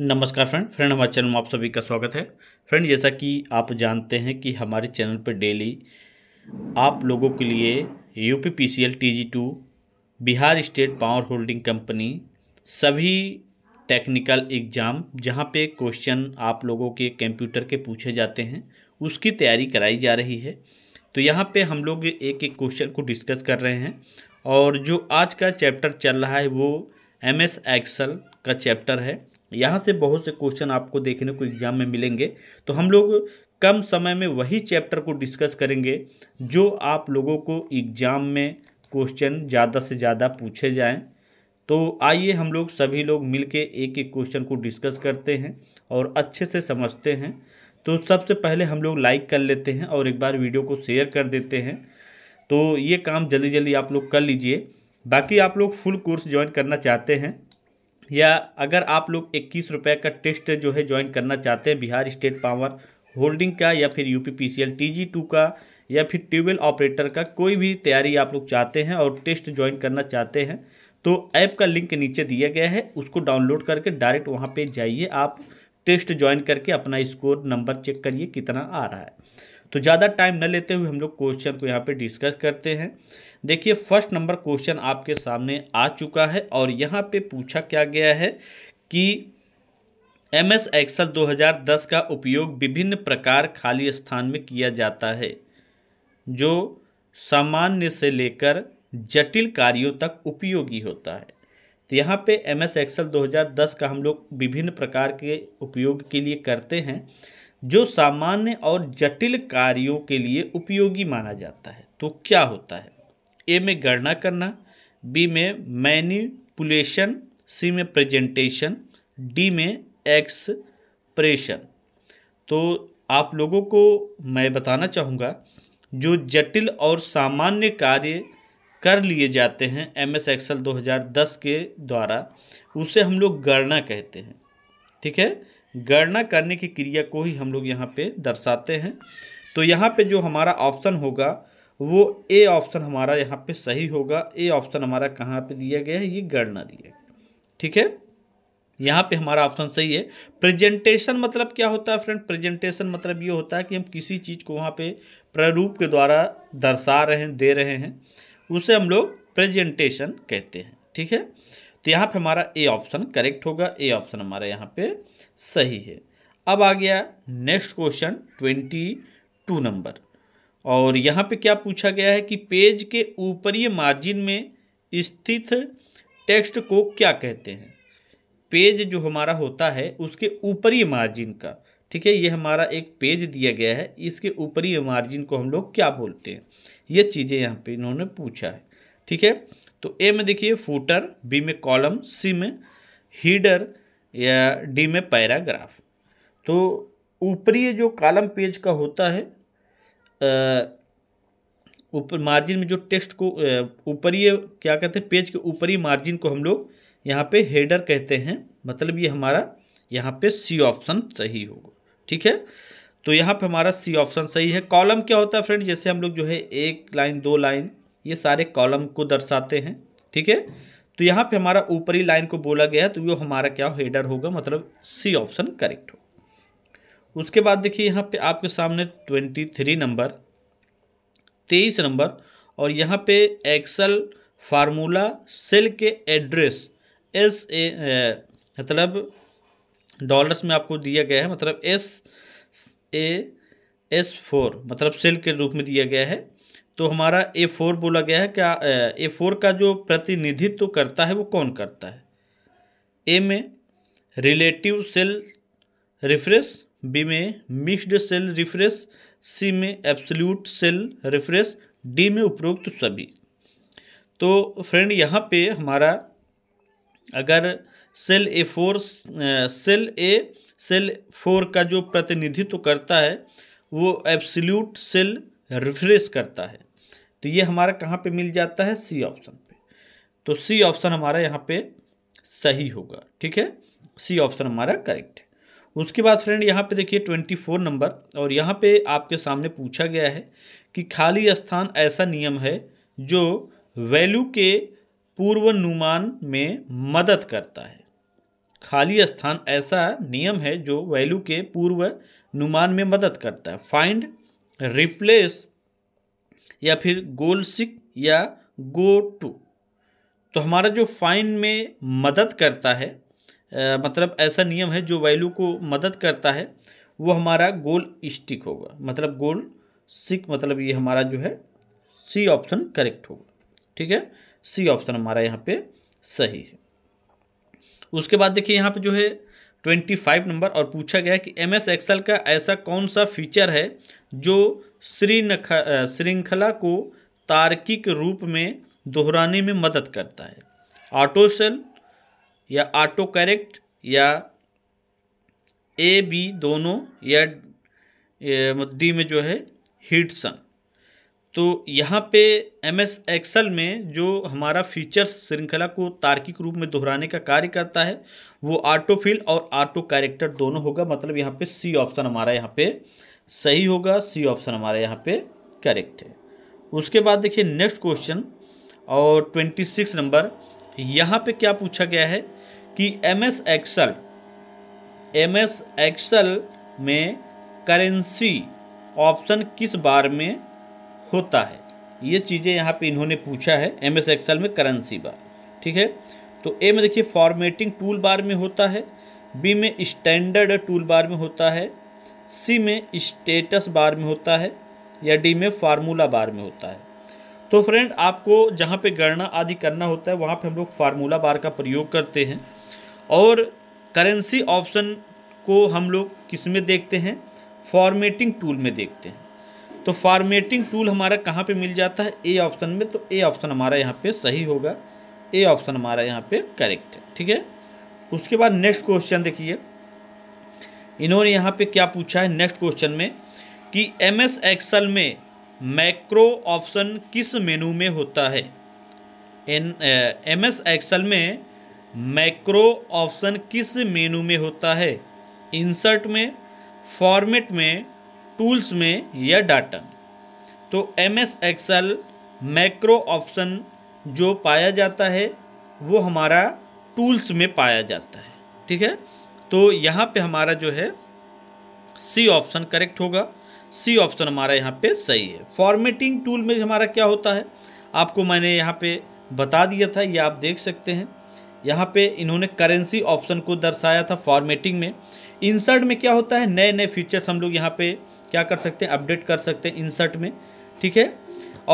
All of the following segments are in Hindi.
नमस्कार फ्रेंड फ्रेंड हमारे चैनल में आप सभी का स्वागत है फ्रेंड जैसा कि आप जानते हैं कि हमारे चैनल पर डेली आप लोगों के लिए U P P C L T G two Bihar state power holding company सभी टेक्निकल एग्ज़ाम जहां पे क्वेश्चन आप लोगों के कंप्यूटर के पूछे जाते हैं उसकी तैयारी कराई जा रही है तो यहाँ पर हम लोग एक एक क्वेश्चन को डिस्कस कर रहे हैं और जो आज का चैप्टर चल रहा है वो एम एस एक्सल का चैप्टर है यहाँ से बहुत से क्वेश्चन आपको देखने को एग्जाम में मिलेंगे तो हम लोग कम समय में वही चैप्टर को डिस्कस करेंगे जो आप लोगों को एग्ज़ाम में क्वेश्चन ज़्यादा से ज़्यादा पूछे जाएं तो आइए हम लोग सभी लोग मिलके एक एक क्वेश्चन को डिस्कस करते हैं और अच्छे से समझते हैं तो सबसे पहले हम लोग लाइक कर लेते हैं और एक बार वीडियो को शेयर कर देते हैं तो ये काम जल्दी जल्दी आप लोग कर लीजिए बाकी आप लोग फुल कोर्स ज्वाइन करना चाहते हैं या अगर आप लोग इक्कीस रुपये का टेस्ट जो है ज्वाइन करना चाहते हैं बिहार स्टेट पावर होल्डिंग का या फिर U P P C L T G two का या फिर ट्यूबवेल ऑपरेटर का कोई भी तैयारी आप लोग चाहते हैं और टेस्ट ज्वाइन करना चाहते हैं तो ऐप का लिंक नीचे दिया गया है उसको डाउनलोड करके डायरेक्ट वहाँ पे जाइए आप टेस्ट ज्वाइन करके अपना स्कोर नंबर चेक करिए कितना आ रहा है तो ज़्यादा टाइम न लेते हुए हम लोग क्वेश्चन को यहाँ पे डिस्कस करते हैं देखिए फर्स्ट नंबर क्वेश्चन आपके सामने आ चुका है और यहाँ पे पूछा क्या गया है कि एम एस एक्सल दो का उपयोग विभिन्न प्रकार खाली स्थान में किया जाता है जो सामान्य से लेकर जटिल कार्यों तक उपयोगी होता है तो यहाँ पे एम एस एक्सल दो का हम लोग विभिन्न प्रकार के उपयोग के लिए करते हैं जो सामान्य और जटिल कार्यों के लिए उपयोगी माना जाता है तो क्या होता है ए में गणना करना बी में मैनिपुलेशन सी में प्रेजेंटेशन डी में एक्सप्रेशन तो आप लोगों को मैं बताना चाहूँगा जो जटिल और सामान्य कार्य कर लिए जाते हैं एम एस एक्सल दो के द्वारा उसे हम लोग गणना कहते हैं ठीक है गणना करने की क्रिया को ही हम लोग यहाँ पे दर्शाते हैं तो यहाँ पे जो हमारा ऑप्शन होगा वो ए ऑप्शन हमारा यहाँ पे सही होगा ए ऑप्शन हमारा कहाँ पे दिया गया है ये गणना दिया गया ठीक है यहाँ पे हमारा ऑप्शन सही है प्रेजेंटेशन मतलब क्या होता है फ्रेंड प्रेजेंटेशन मतलब ये होता है कि हम किसी चीज़ को वहाँ पे प्रारूप के द्वारा दर्शा रहे हैं दे रहे हैं उसे हम लोग प्रेजेंटेशन कहते हैं ठीक है तो यहाँ पे हमारा ए ऑप्शन करेक्ट होगा ए ऑप्शन हमारा यहाँ पे सही है अब आ गया next question twenty two number और यहाँ पे क्या पूछा गया है कि पेज के ऊपरी मार्जिन में स्थित टेक्स्ट को क्या कहते हैं पेज जो हमारा होता है उसके ऊपरी मार्जिन का ठीक है ये हमारा एक पेज दिया गया है इसके ऊपरी मार्जिन को हम लोग क्या बोलते हैं ये चीज़ें यहाँ पे इन्होंने पूछा है ठीक है तो ए में देखिए फूटर बी में कॉलम सी में हीडर या डी में पैराग्राफ तो ऊपरी जो कॉलम पेज का होता है ऊपर मार्जिन में जो टेक्स्ट को ऊपरी क्या कहते हैं पेज के ऊपरी मार्जिन को हम लोग यहाँ पे हेडर कहते हैं मतलब ये हमारा यहाँ पे सी ऑप्शन सही होगा ठीक है तो यहाँ पे हमारा सी ऑप्शन सही है कॉलम क्या होता है फ्रेंड जैसे हम लोग जो है एक लाइन दो लाइन ये सारे कॉलम को दर्शाते हैं ठीक है तो यहाँ पे हमारा ऊपरी लाइन को बोला गया है तो वो हमारा क्या हेडर होगा मतलब सी ऑप्शन करेक्ट हो उसके बाद देखिए यहाँ पे आपके सामने ट्वेंटी थ्री नंबर तेईस नंबर और यहाँ पे एक्सल फार्मूला सेल के एड्रेस एस ए मतलब डॉलर्स में आपको दिया गया है मतलब एस ए एस फोर मतलब सेल के रूप में दिया गया है तो हमारा ए फोर बोला गया है क्या ए फोर का जो प्रतिनिधित्व तो करता है वो कौन करता है ए में रिलेटिव सेल रिफ्रेश बी में मिक्सड सेल रिफ्रेश सी में एब्सोल्यूट सेल रिफ्रेश डी में उपरोक्त सभी तो फ्रेंड यहाँ पे हमारा अगर cell A four cell A cell four का जो प्रतिनिधित्व तो करता है वो एब्सोल्यूट सेल रिफ्रेश करता है तो ये हमारा कहाँ पे मिल जाता है सी ऑप्शन पे तो सी ऑप्शन हमारा यहाँ पे सही होगा ठीक है सी ऑप्शन हमारा करेक्ट है उसके बाद फ्रेंड यहाँ पे देखिए ट्वेंटी फोर नंबर और यहाँ पे आपके सामने पूछा गया है कि खाली स्थान ऐसा नियम है जो वैल्यू के पूर्वानुमान में मदद करता है खाली स्थान ऐसा नियम है जो वैल्यू के पूर्व अनुमान में मदद करता है फाइंड रिप्लेस या फिर गोल सिक या गो टू तो हमारा जो फाइन में मदद करता है आ, मतलब ऐसा नियम है जो वैल्यू को मदद करता है वो हमारा गोल स्टिक होगा मतलब गोल सिक मतलब ये हमारा जो है सी ऑप्शन करेक्ट होगा ठीक है सी ऑप्शन हमारा यहाँ पे सही है उसके बाद देखिए यहाँ पे जो है ट्वेंटी फाइव नंबर और पूछा गया कि एम एस एक्सल का ऐसा कौन सा फीचर है जो श्रीनख श्रृंखला को तार्किक रूप में दोहराने में मदद करता है ऑटो या ऑटो करेक्ट या ए बी दोनों या डी में जो है हिटसन तो यहाँ पे एम एस एक्सल में जो हमारा फीचर्स श्रृंखला को तार्किक रूप में दोहराने का कार्य करता है वो ऑटो फिल और ऑटो कैरेक्टर दोनों होगा मतलब यहाँ पे सी ऑप्शन हमारा यहाँ पे सही होगा सी ऑप्शन हमारे यहाँ पे करेक्ट है उसके बाद देखिए नेक्स्ट क्वेश्चन और ट्वेंटी सिक्स नंबर यहाँ पे क्या पूछा गया है कि M S Excel M S Excel में करेंसी ऑप्शन किस बार में होता है ये चीज़ें यहाँ पे इन्होंने पूछा है एम एस एक्सल में करेंसी बार ठीक है तो ए में देखिए फॉर्मेटिंग टूल बार में होता है बी में स्टैंडर्ड टूल बार में होता है सी में स्टेटस बार में होता है या डी में फार्मूला बार में होता है तो फ्रेंड आपको जहाँ पे गणना आदि करना होता है वहाँ पे हम लोग फार्मूला बार का प्रयोग करते हैं और करेंसी ऑप्शन को हम लोग किस में देखते हैं फॉर्मेटिंग टूल में देखते हैं तो फॉर्मेटिंग टूल हमारा कहाँ पे मिल जाता है ए ऑप्शन में तो ए ऑप्शन हमारा यहाँ पे सही होगा ए ऑप्शन हमारा यहाँ पे करेक्ट है ठीक है उसके बाद नेक्स्ट क्वेश्चन देखिए इन्होंने यहाँ पे क्या पूछा है नेक्स्ट क्वेश्चन में कि एम एस एक्सल में मैक्रो ऑप्शन किस मेनू में होता है एन एम एस एक्सल में मैक्रो ऑप्शन किस मेनू में होता है इंसर्ट में फॉर्मेट में टूल्स में या डाटा तो M S Excel macro option जो पाया जाता है वो हमारा टूल्स में पाया जाता है ठीक है तो यहाँ पे हमारा जो है सी ऑप्शन करेक्ट होगा सी ऑप्शन हमारा यहाँ पे सही है फॉर्मेटिंग टूल में हमारा क्या होता है आपको मैंने यहाँ पे बता दिया था ये आप देख सकते हैं यहाँ पे इन्होंने करेंसी ऑप्शन को दर्शाया था फॉर्मेटिंग में इंसर्ट में क्या होता है नए नए फीचर्स हम लोग यहाँ पे क्या कर सकते हैं अपडेट कर सकते हैं इंसर्ट में ठीक है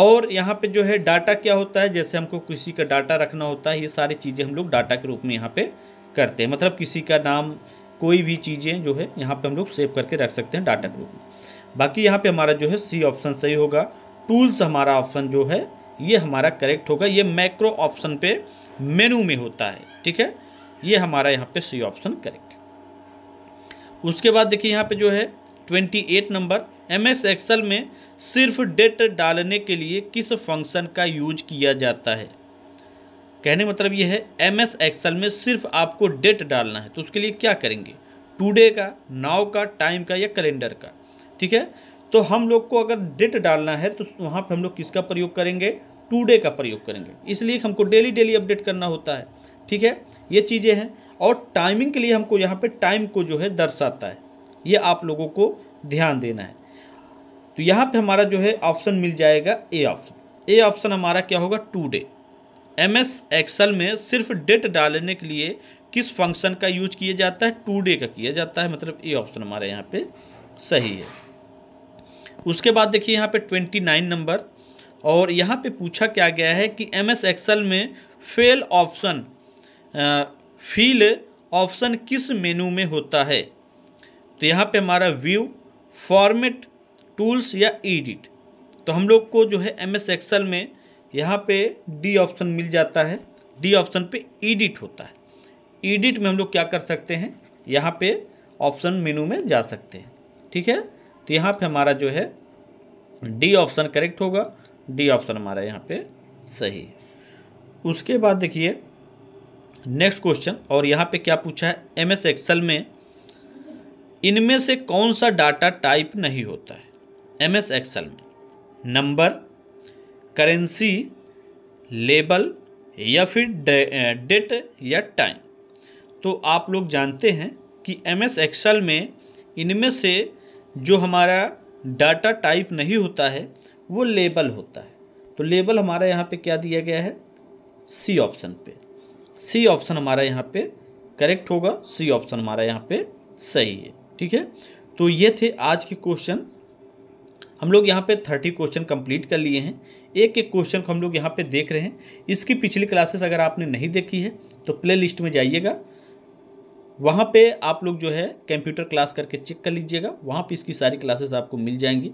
और यहाँ पे जो है डाटा क्या होता है जैसे हमको किसी का डाटा रखना होता है ये सारी चीज़ें हम लोग डाटा के रूप में यहाँ पे करते हैं मतलब किसी का नाम कोई भी चीज़ें जो है यहाँ पे हम लोग सेव करके रख सकते हैं डाटा ग्रुप में बाकी यहाँ पे हमारा जो है सी ऑप्शन सही होगा टूल्स हमारा ऑप्शन जो है ये हमारा करेक्ट होगा ये मैक्रो ऑप्शन पे मेनू में होता है ठीक है ये हमारा यहाँ पे सी ऑप्शन करेक्ट उसके बाद देखिए यहाँ पे जो है twenty eight number M S में सिर्फ डेट डालने के लिए किस फंक्शन का यूज किया जाता है कहने का मतलब ये है एम एस एक्सल में सिर्फ आपको डेट डालना है तो उसके लिए क्या करेंगे टूडे का नाव का टाइम का या कैलेंडर का ठीक है तो हम लोग को अगर डेट डालना है तो वहाँ पे हम लोग किसका प्रयोग करेंगे टूडे का प्रयोग करेंगे इसलिए हमको डेली डेली अपडेट करना होता है ठीक है ये चीज़ें हैं और टाइमिंग के लिए हमको यहाँ पे टाइम को जो है दर्शाता है ये आप लोगों को ध्यान देना है तो यहाँ पे हमारा जो है ऑप्शन मिल जाएगा ए ऑप्शन ए ऑप्शन हमारा क्या होगा today M S Excel में सिर्फ डेट डालने के लिए किस फंक्शन का यूज किया जाता है टू डे का किया जाता है मतलब ये ऑप्शन हमारे यहाँ पे सही है उसके बाद देखिए यहाँ पे ट्वेंटी नाइन नंबर और यहाँ पे पूछा क्या गया है कि एम एस एक्सल में फेल ऑप्शन फील ऑप्शन किस मेनू में होता है तो यहाँ पे हमारा व्यू फॉर्मेट टूल्स या एडिट तो हम लोग को जो है एम एस एक्सल में यहाँ पे डी ऑप्शन मिल जाता है डी ऑप्शन पे एडिट होता है एडिट में हम लोग क्या कर सकते हैं यहाँ पे ऑप्शन मेनू में जा सकते हैं ठीक है तो यहाँ पे हमारा जो है डी ऑप्शन करेक्ट होगा डी ऑप्शन हमारा यहाँ पे सही है उसके बाद देखिए नेक्स्ट क्वेश्चन और यहाँ पे क्या पूछा है एम एस एक्सल में इनमें से कौन सा डाटा टाइप नहीं होता है एम एस एक्सल में नंबर करेंसी लेबल या फिर डेट या टाइम तो आप लोग जानते हैं कि एम एस एक्सल में इनमें से जो हमारा डाटा टाइप नहीं होता है वो लेबल होता है तो लेबल हमारा यहाँ पे क्या दिया गया है सी ऑप्शन पे सी ऑप्शन हमारा यहाँ पे करेक्ट होगा सी ऑप्शन हमारा यहाँ पे सही है ठीक है तो ये थे आज के क्वेश्चन हम लोग यहाँ पे थर्टी क्वेश्चन कंप्लीट कर लिए हैं एक एक क्वेश्चन को हम लोग यहाँ पे देख रहे हैं इसकी पिछली क्लासेस अगर आपने नहीं देखी है तो प्ले लिस्ट में जाइएगा वहाँ पे आप लोग जो है कंप्यूटर क्लास करके चेक कर लीजिएगा वहाँ पे इसकी सारी क्लासेस आपको मिल जाएंगी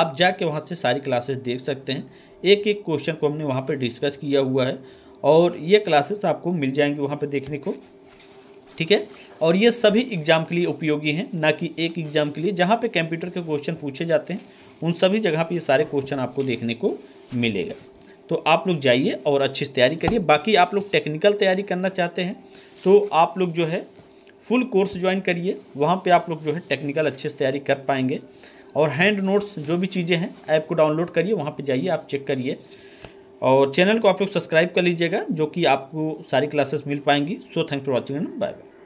आप जाके वहाँ से सारी क्लासेस देख सकते हैं एक एक क्वेश्चन को हमने वहाँ पर डिस्कस किया हुआ है और ये क्लासेस आपको मिल जाएंगी वहाँ पर देखने को ठीक है और ये सभी एग्ज़ाम के लिए उपयोगी हैं ना कि एक एग्ज़ाम के लिए जहाँ पर कंप्यूटर के क्वेश्चन पूछे जाते हैं उन सभी जगह पर ये सारे क्वेश्चन आपको देखने को मिलेगा तो आप लोग जाइए और अच्छे से तैयारी करिए बाकी आप लोग टेक्निकल तैयारी करना चाहते हैं तो आप लोग जो है फुल कोर्स ज्वाइन करिए वहाँ पे आप लोग जो है टेक्निकल अच्छे से तैयारी कर पाएंगे और हैंड नोट्स जो भी चीज़ें हैं ऐप को डाउनलोड करिए वहाँ पे जाइए आप चेक करिए और चैनल को आप लोग सब्सक्राइब कर लीजिएगा जो कि आपको सारी क्लासेस मिल पाएंगी so thank for watching and bye bye